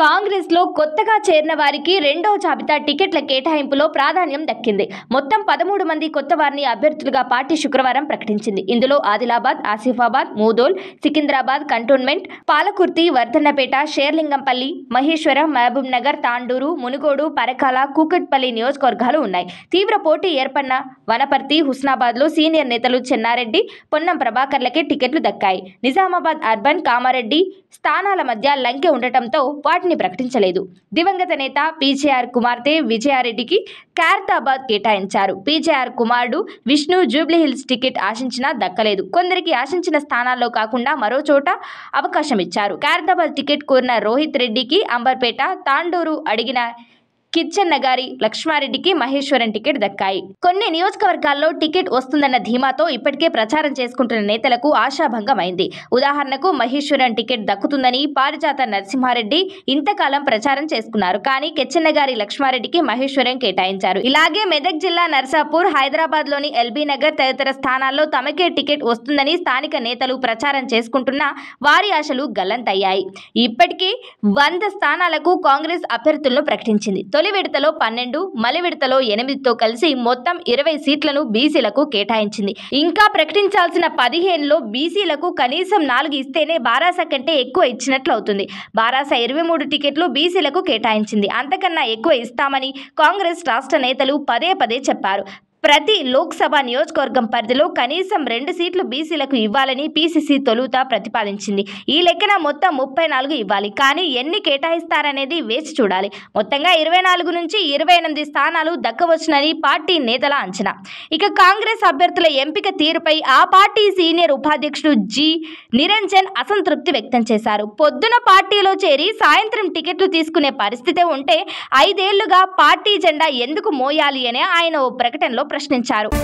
కాంగ్రెస్ లో కొత్తగా చేరిన వారికి రెండో జాబితా టికెట్ల కేటాయింపులో ప్రాధాన్యం దక్కింది మొత్తం పదమూడు మంది కొత్త వారిని అభ్యర్థులుగా పార్టీ శుక్రవారం ప్రకటించింది ఇందులో ఆదిలాబాద్ ఆసిఫాబాద్ మూదోల్ సికింద్రాబాద్ కంటోన్మెంట్ పాలకుర్తి వర్ధన్నపేట షేర్లింగంపల్లి మహేశ్వరం మహబూబ్ నగర్ తాండూరు మునుగోడు పరకాల కూకట్పల్లి నియోజకవర్గాలు ఉన్నాయి తీవ్ర పోటీ ఏర్పడిన వనపర్తి హుస్నాబాద్ లో సీనియర్ నేతలు చెన్నారెడ్డి పొన్నం ప్రభాకర్లకే టికెట్లు దక్కాయి నిజామాబాద్ అర్బన్ కామారెడ్డి స్థానాల మధ్య లంకె ఉండటంతో వాటి వాటిని ప్రకటించలేదు దివంగత నేత పీజేఆర్ కుమార్తె విజయారెడ్డికి ఖైరతాబాద్ కేటాయించారు పీజేఆర్ కుమారుడు విష్ణు జూబ్లీహిల్స్ టికెట్ ఆశించినా దక్కలేదు కొందరికి ఆశించిన స్థానాల్లో కాకుండా మరో చోట అవకాశం ఇచ్చారు ఖైరతాబాద్ టికెట్ కోరిన రోహిత్ రెడ్డికి అంబర్పేట తాండూరు అడిగిన కిచ్చన్న గారి లక్ష్మారెడ్డికి మహేశ్వరన్ టికెట్ దక్కాయి కొన్ని నియోజకవర్గాల్లో టికెట్ వస్తుందన్న ధీమాతో ఇప్పటికే ప్రచారం చేసుకుంటున్న నేతలకు ఆశాభంగమైంది ఉదాహరణకు మహేశ్వరన్ టికెట్ దక్కుతుందని పారిజాత నరసింహారెడ్డి ఇంతకాలం ప్రచారం చేసుకున్నారు కానీ కిచ్చన్న లక్ష్మారెడ్డికి మహేశ్వరం కేటాయించారు ఇలాగే మెదక్ జిల్లా నర్సాపూర్ హైదరాబాద్ లోని ఎల్బీ నగర్ తదితర స్థానాల్లో తమకే టికెట్ వస్తుందని స్థానిక నేతలు ప్రచారం చేసుకుంటున్నా వారి ఆశలు గల్లంతయ్యాయి ఇప్పటికీ వంద స్థానాలకు కాంగ్రెస్ అభ్యర్థులను ప్రకటించింది తొలి విడతలో పన్నెండు మలి విడతలో ఎనిమిదితో కలిసి మొత్తం ఇరవై సీట్లను బీసీలకు కేటాయించింది ఇంకా ప్రకటించాల్సిన పదిహేనులో బీసీలకు కనీసం నాలుగు ఇస్తేనే బారాస కంటే ఎక్కువ ఇచ్చినట్లు అవుతుంది బారాస ఇరవై మూడు టికెట్లు బీసీలకు కేటాయించింది అంతకన్నా ఎక్కువ ఇస్తామని కాంగ్రెస్ రాష్ట్ర నేతలు పదే పదే చెప్పారు ప్రతి లోక్సభ నియోజకవర్గం పరిధిలో కనీసం రెండు సీట్లు బీసీలకు ఇవ్వాలని పీసీసీ తొలుత ప్రతిపాదించింది ఈ లెక్కన మొత్తం ముప్పై నాలుగు ఇవ్వాలి కానీ ఎన్ని కేటాయిస్తారనేది వేచి చూడాలి మొత్తంగా ఇరవై నాలుగు నుంచి ఇరవై ఎనిమిది స్థానాలు దక్కవచ్చునని పార్టీ నేతల అంచనా ఇక కాంగ్రెస్ అభ్యర్థుల ఎంపిక తీరుపై ఆ పార్టీ సీనియర్ ఉపాధ్యక్షుడు జి నిరంజన్ అసంతృప్తి వ్యక్తం చేశారు పొద్దున పార్టీలో చేరి సాయంత్రం టికెట్లు తీసుకునే పరిస్థితి ఉంటే ఐదేళ్లుగా పార్టీ జెండా ఎందుకు మోయాలి అనే ఆయన ఓ ప్రకటనలో ప్రశ్నించారు